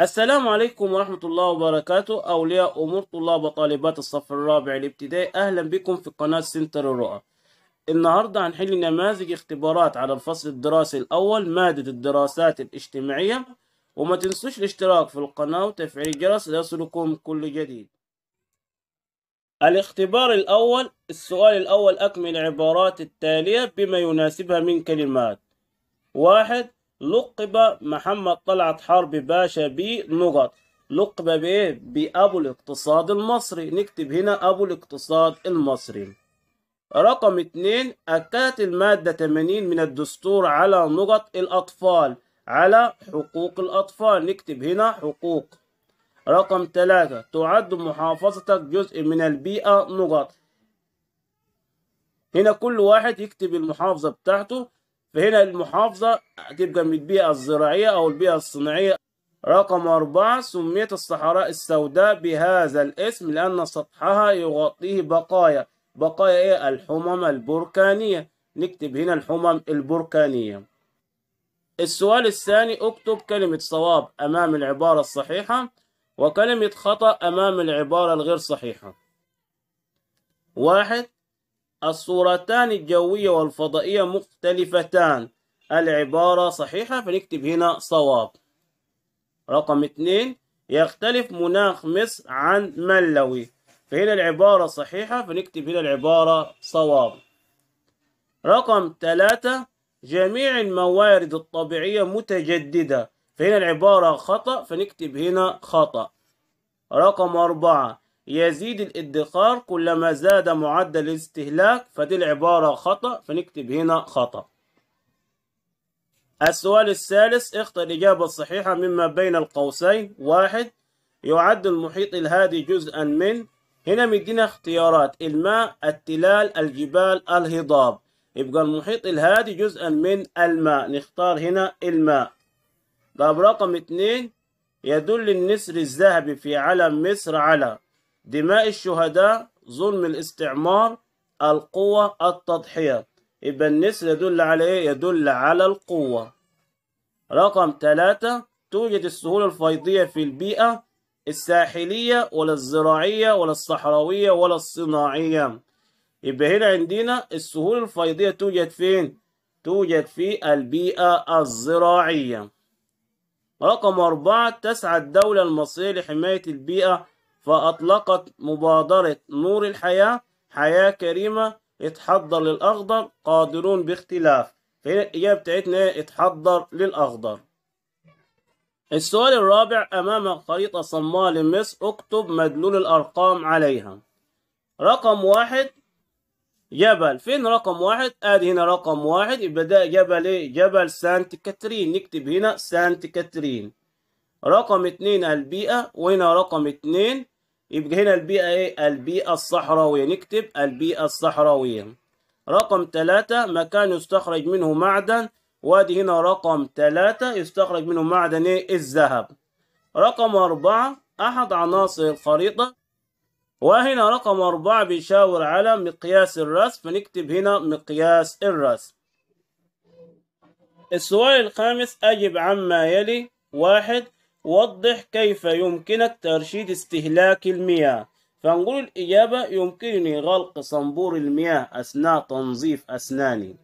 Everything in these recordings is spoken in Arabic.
السلام عليكم ورحمة الله وبركاته أولياء أمور طلاب وطالبات الصف الرابع الابتدائي أهلا بكم في قناة سنتر الرؤى النهاردة هنحل نماذج اختبارات على الفصل الدراسي الأول مادة الدراسات الاجتماعية وما تنسوش الاشتراك في القناة وتفعيل الجرس ليصلكم كل جديد الاختبار الأول السؤال الأول أكمل عبارات التالية بما يناسبها من كلمات واحد لقب محمد طلعت حرب باشا بنجط لقب بايه بابو الاقتصاد المصري نكتب هنا ابو الاقتصاد المصري رقم اتنين أكدت المادة 80 من الدستور على نقط الأطفال على حقوق الأطفال نكتب هنا حقوق رقم تلاته تعد محافظتك جزء من البيئة نقط هنا كل واحد يكتب المحافظة بتاعته فهنا المحافظة هتبقى من البيئة الزراعية أو البيئة الصناعية رقم أربعة سميت الصحراء السوداء بهذا الاسم لأن سطحها يغطيه بقايا بقايا إيه الحمم البركانية نكتب هنا الحمم البركانية السؤال الثاني اكتب كلمة صواب أمام العبارة الصحيحة وكلمة خطأ أمام العبارة الغير صحيحة واحد الصورتان الجوية والفضائية مختلفتان العبارة صحيحة فنكتب هنا صواب رقم اثنين يختلف مناخ مصر عن ملوي فهنا العبارة صحيحة فنكتب هنا العبارة صواب رقم ثلاثة جميع الموارد الطبيعية متجددة فهنا العبارة خطأ فنكتب هنا خطأ رقم أربعة يزيد الادخار كلما زاد معدل الاستهلاك فدي العبارة خطأ فنكتب هنا خطأ السؤال الثالث اختر الإجابة الصحيحة مما بين القوسين واحد يعد المحيط الهادي جزءا من هنا مدينا اختيارات الماء التلال الجبال الهضاب يبقى المحيط الهادي جزءا من الماء نختار هنا الماء طب رقم اتنين يدل النسر الذهبي في علم مصر على دماء الشهداء ظلم الاستعمار القوة التضحية يبقى النسر يدل على ايه يدل على القوة رقم ثلاثة توجد السهول الفيضية في البيئة الساحلية ولا الزراعية ولا الصحراوية ولا الصناعية يبقى هنا عندنا السهول الفيضية توجد فين؟ توجد في البيئة الزراعية رقم أربعة تسعى الدولة المصرية لحماية البيئة فأطلقت مبادرة نور الحياة حياة كريمة اتحضر للأخضر قادرون باختلاف فهنا الإجابة بتاعتنا إيه؟ اتحضر للأخضر السؤال الرابع أمامك خريطة صماء لمصر اكتب مدلول الأرقام عليها رقم واحد جبل فين رقم واحد؟ ادي هنا رقم واحد يبقى ده جبل ايه؟ جبل سانت كاترين نكتب هنا سانت كاترين رقم اتنين البيئة وهنا رقم اتنين يبقى هنا البيئة ايه البيئة الصحراوية نكتب البيئة الصحراوية رقم ثلاثة مكان يستخرج منه معدن وادي هنا رقم ثلاثة يستخرج منه معدن ايه الذهب رقم أربعة أحد عناصر الخريطة وهنا رقم أربعة بيشاور على مقياس الرسم فنكتب هنا مقياس الرسم السؤال الخامس أجب عما يلي واحد وضح كيف يمكنك ترشيد استهلاك المياه فنقول الإجابة يمكنني غلق صنبور المياه أثناء تنظيف أسناني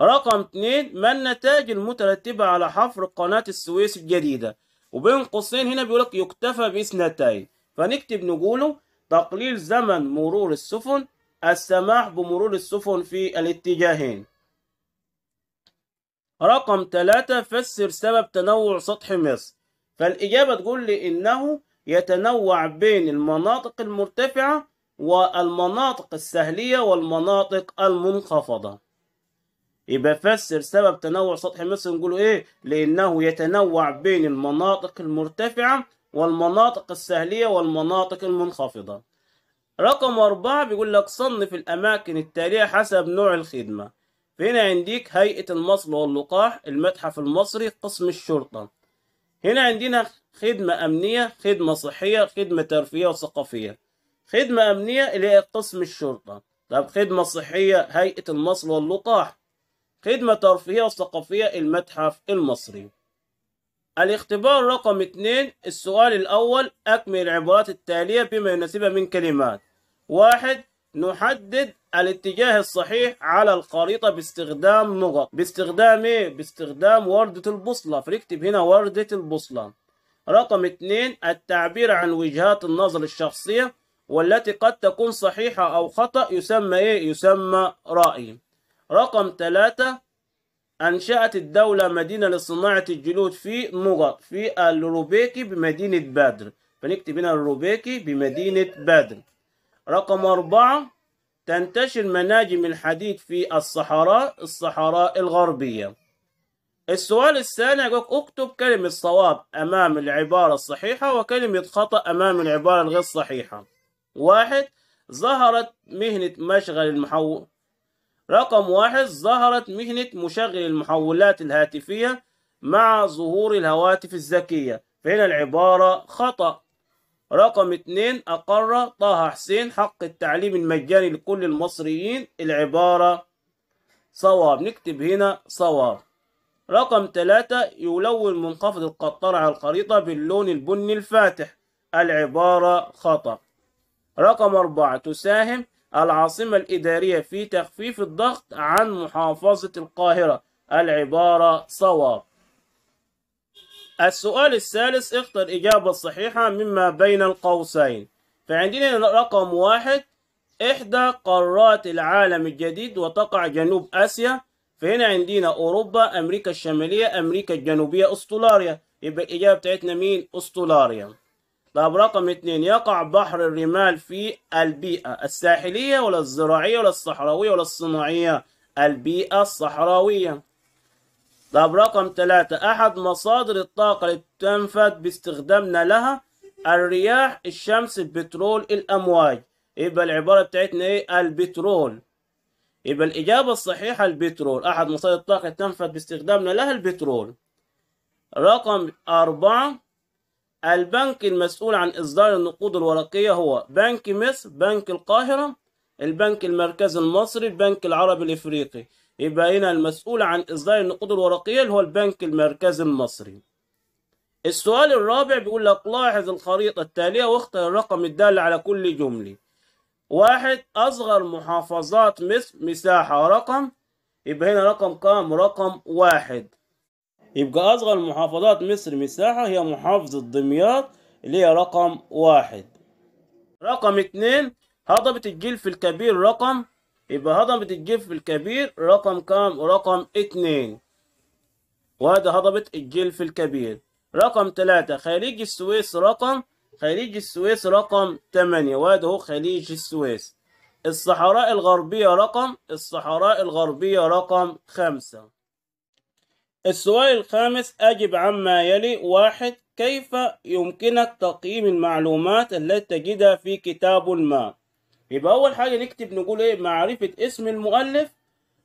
رقم 2 ما النتائج المترتبة على حفر قناة السويس الجديدة وبين قوسين هنا بيقولك يكتفى باثنتين فنكتب نقوله تقليل زمن مرور السفن السماح بمرور السفن في الاتجاهين رقم ثلاثة فسر سبب تنوع سطح مصر فالإجابة تقول لي إنه يتنوع بين المناطق المرتفعة والمناطق السهلية والمناطق المنخفضة يبقى فسر سبب تنوع سطح مصر نقوله إيه لأنه يتنوع بين المناطق المرتفعة والمناطق السهلية والمناطق المنخفضة رقم أربعة بيقول لك صنف الأماكن التالية حسب نوع الخدمة فهنا عنديك هيئة المصل واللقاح المتحف المصري قسم الشرطة هنا عندنا خدمة أمنية خدمة صحية خدمة ترفية وثقافية خدمة أمنية اللي هي قسم الشرطة طب خدمة صحية هيئة المصل واللقاح خدمة ترفية وثقافية المتحف المصري الاختبار رقم اثنين السؤال الأول أكمل العبارات التالية بما يناسبها من كلمات واحد نحدد الاتجاه الصحيح على الخريطة باستخدام نقط باستخدام ايه؟ باستخدام وردة البوصلة فنكتب هنا وردة البوصلة رقم اتنين التعبير عن وجهات النظر الشخصية والتي قد تكون صحيحة أو خطأ يسمى ايه؟ يسمى رأي رقم ثلاثة أنشأت الدولة مدينة لصناعة الجلود في نقط في الروبيكي بمدينة بدر فنكتب هنا الروبيكي بمدينة بدر رقم أربعة تنتشر مناجم الحديد في الصحراء الصحراء الغربية السؤال الثاني يقولك اكتب كلمة صواب أمام العبارة الصحيحة وكلمة خطأ أمام العبارة الغير صحيحة واحد ظهرت مهنة مشغل المحول رقم واحد ظهرت مهنة مشغل المحولات الهاتفية مع ظهور الهواتف الذكية فهنا العبارة خطأ رقم اتنين أقر طه حسين حق التعليم المجاني لكل المصريين العبارة صواب نكتب هنا صواب رقم تلاتة يلون منخفض القطار على الخريطة باللون البني الفاتح العبارة خطأ رقم أربعة تساهم العاصمة الإدارية في تخفيف الضغط عن محافظة القاهرة العبارة صواب السؤال الثالث اختر الإجابة الصحيحة مما بين القوسين فعندنا رقم واحد إحدى قارات العالم الجديد وتقع جنوب آسيا فهنا عندنا أوروبا أمريكا الشمالية أمريكا الجنوبية أستراليا يبقى الإجابة بتاعتنا مين أستراليا طب رقم اتنين يقع بحر الرمال في البيئة الساحلية ولا الزراعية ولا الصحراوية ولا الصناعية البيئة الصحراوية طب رقم ثلاثة أحد مصادر الطاقة اللي تنفذ باستخدامنا لها الرياح الشمس البترول الأمواج يبقى العبارة بتاعتنا إيه البترول يبقى الإجابة الصحيحة البترول أحد مصادر الطاقة اللي تنفذ باستخدامنا لها البترول رقم أربعة البنك المسؤول عن إصدار النقود الورقية هو بنك مصر بنك القاهرة البنك المركزي المصري البنك العربي الإفريقي يبقى هنا المسؤول عن إصدار النقود الورقية اللي هو البنك المركزي المصري السؤال الرابع بيقول لك لاحظ الخريطة التالية واختر الرقم الدال على كل جملة واحد أصغر محافظات مصر مساحة رقم يبقى هنا رقم كام رقم واحد يبقى أصغر محافظات مصر مساحة هي محافظة دمياط اللي هي رقم واحد رقم اتنين هضبة الجيل في الكبير رقم يبقى هضبة الجيف الكبير رقم كام رقم اتنين وهذا هضبة الجلف الكبير رقم ثلاثة خليج السويس رقم خليج السويس رقم تمانية وهذا هو خليج السويس الصحراء الغربية رقم الصحراء الغربية رقم خمسة السؤال الخامس أجب عما يلي واحد كيف يمكنك تقييم المعلومات التي تجدها في كتاب ما يبقى أول حاجة نكتب نقول إيه معرفة اسم المؤلف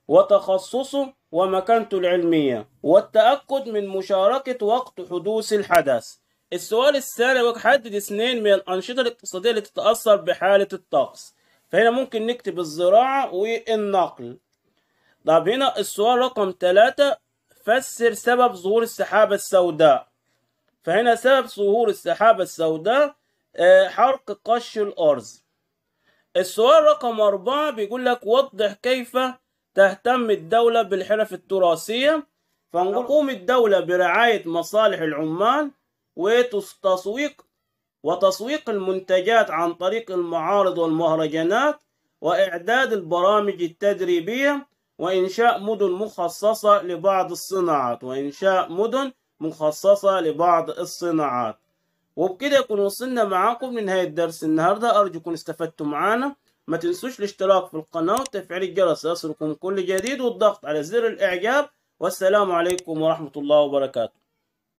وتخصصه ومكانته العلمية والتأكد من مشاركة وقت حدوث الحدث السؤال الثاني حدد اثنين من الأنشطة الاقتصادية اللي تتأثر بحالة الطقس فهنا ممكن نكتب الزراعة والنقل طب هنا السؤال رقم ثلاثة فسر سبب ظهور السحابة السوداء فهنا سبب ظهور السحابة السوداء آه، حرق قش الأرز السؤال رقم أربعة بيقول لك وضح كيف تهتم الدولة بالحرف التراثية فنقوم الدولة برعاية مصالح العمال وتسويق وتسويق المنتجات عن طريق المعارض والمهرجانات وإعداد البرامج التدريبية وإنشاء مدن مخصصة لبعض الصناعات وإنشاء مدن مخصصة لبعض الصناعات وبكده يكون وصلنا معاكم لنهاية درس النهاردة أرجو يكون استفدتوا معانا ما تنسوش الاشتراك في القناة وتفعيل الجرس يصلكم كل جديد والضغط على زر الإعجاب والسلام عليكم ورحمة الله وبركاته